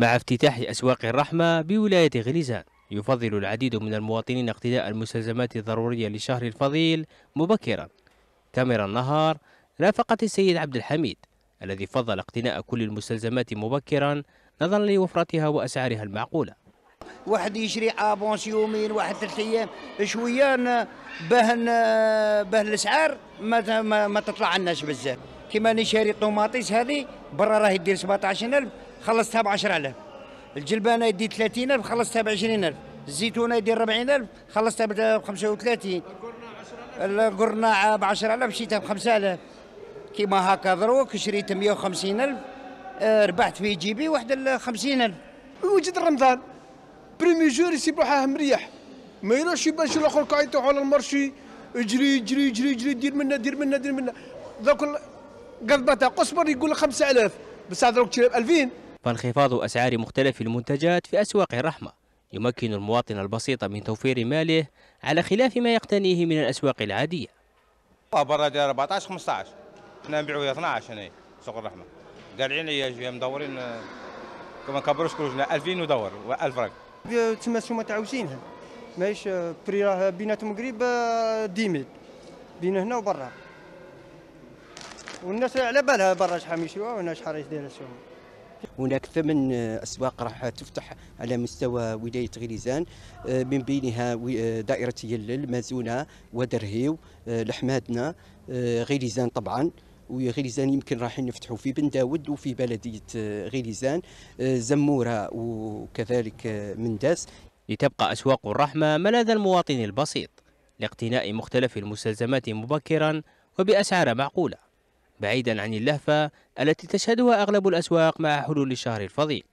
مع افتتاح أسواق الرحمة بولاية غليزان يفضل العديد من المواطنين اقتداء المستلزمات الضرورية لشهر الفضيل مبكرا كاميرا النهار رافقت السيد عبد الحميد الذي فضل اقتناء كل المستلزمات مبكرا نظرا لوفرتها وأسعارها المعقولة واحد يشري ابونس يومين واحد ثلاث ايام شويه به باه الاسعار ما ما, ما تطلع الناس بزاف كيما انا شاري طوماطيس هذه برا راهي دير 17000 خلصتها ب 10000 الجلبانه يدي 30000 خلصتها ب 20000 الزيتونه يدير 40000 خلصتها ب 35 القرناعه ب 10000 شريتها ب 5000 كيما هكا دروك شريت 150000 آه، ربحت في جيبي واحد 50000 وجد رمضان بريمي جور يسيب روحه مريح ما يروحش يبان شي الاخر قاعد على المرشي اجري اجري اجري اجري دير منا دير منا دير منا ذاك قربتها قسمر يقول لك 5000 بس هذا تشرب 2000 فانخفاض أسعار مختلف المنتجات في أسواق الرحمة يمكن المواطن البسيط من توفير ماله على خلاف ما يقتنيه من الأسواق العادية برا 14 15 احنا نبيعوا 12 هنا سوق الرحمة قال لي مدورين كما كبروش كروجنا 2000 ودور 1000 راك. تما سوما تعاوزينها ماهيش آه، بري راه بيناتهم قريب آه، ديميل بين هنا وبرا والناس على بالها برا شحال يشريوها وهنا شحال دايره السوم هناك ثمن اسواق راح تفتح على مستوى ولايه غليزان آه، من بينها آه، دائره يلل مازونه ودرهيو آه، لحمادنا غليزان طبعا وغليزان يمكن راح نفتحوا في بن داود وفي بلديه غليزان زموره وكذلك منداس لتبقى اسواق الرحمه ملاذ المواطن البسيط لاقتناء مختلف المستلزمات مبكرا وباسعار معقوله بعيدا عن اللهفة التي تشهدها أغلب الأسواق مع حلول الشهر الفضيل